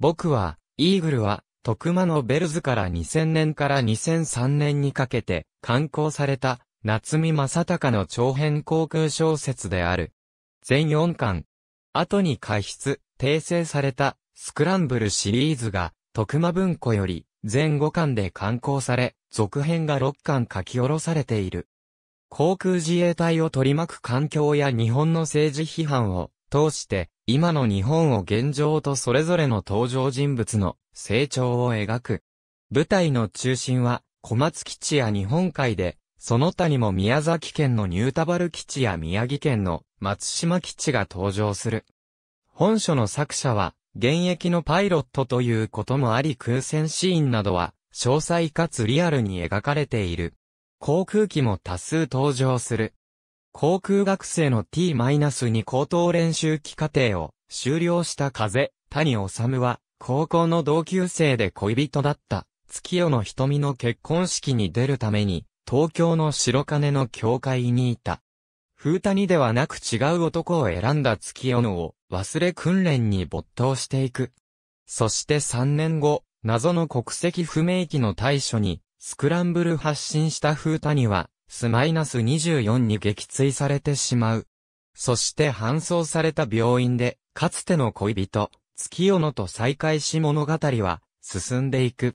僕は、イーグルは、徳間のベルズから2000年から2003年にかけて、刊行された、夏見正隆の長編航空小説である。全4巻。後に開出、訂正された、スクランブルシリーズが、徳間文庫より、全5巻で刊行され、続編が6巻書き下ろされている。航空自衛隊を取り巻く環境や日本の政治批判を、通して、今の日本を現状とそれぞれの登場人物の成長を描く。舞台の中心は小松基地や日本海で、その他にも宮崎県のニュータバル基地や宮城県の松島基地が登場する。本書の作者は、現役のパイロットということもあり空戦シーンなどは、詳細かつリアルに描かれている。航空機も多数登場する。航空学生の T-2 高等練習期課程を修了した風、谷治は、高校の同級生で恋人だった、月夜の瞳の結婚式に出るために、東京の白金の教会にいた。風谷ではなく違う男を選んだ月夜野を忘れ訓練に没頭していく。そして3年後、謎の国籍不明機の対処にスクランブル発進した風谷はス2 4に撃墜されてしまう。そして搬送された病院で、かつての恋人、月夜野と再会し物語は、進んでいく。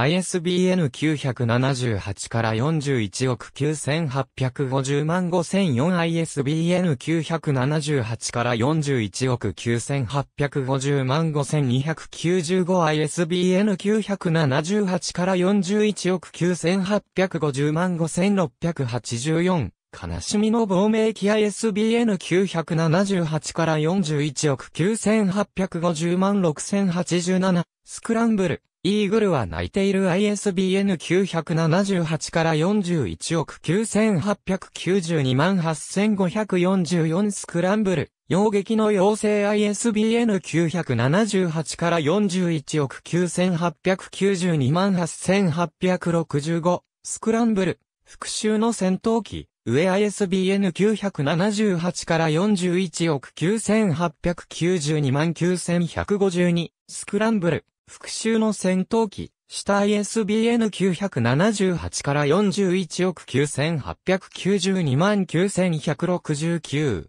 ISBN 978から41億9850万 5004ISBN 978から41億9850万 5295ISBN 978から41億9850万5684悲しみの亡命期 ISBN978 から41億9850万6087スクランブルイーグルは泣いている ISBN978 から41億9892万8544スクランブル。洋撃の妖精 ISBN978 から41億9892万8865スクランブル。復讐の戦闘機。上 ISBN978 から41億9892万9152スクランブル。復讐の戦闘機、下 ISBN978 から41億9892万9169。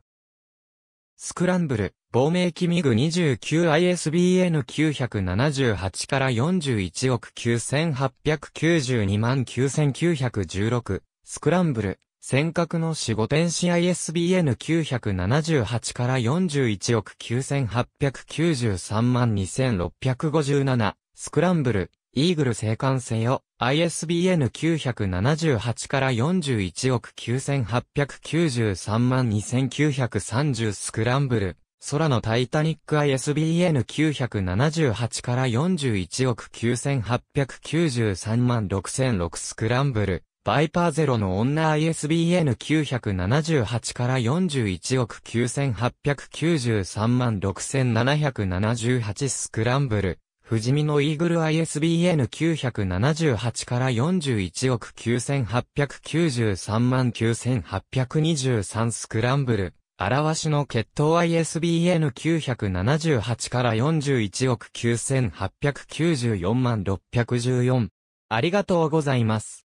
スクランブル、亡命機ミグ 29ISBN978 から41億9892万9916。スクランブル、尖閣の死後天使 ISBN 978から41億9893万2657スクランブルイーグル生還せよ ISBN 978から41億9893万2930スクランブル空のタイタニック ISBN 978から41億9893万6006スクランブルバイパーゼロの女 ISBN 978から41億9893万6778スクランブル。富士見のイーグル ISBN 978から41億9893万9823スクランブル。表しの決闘 ISBN 978から41億9894万614。ありがとうございます。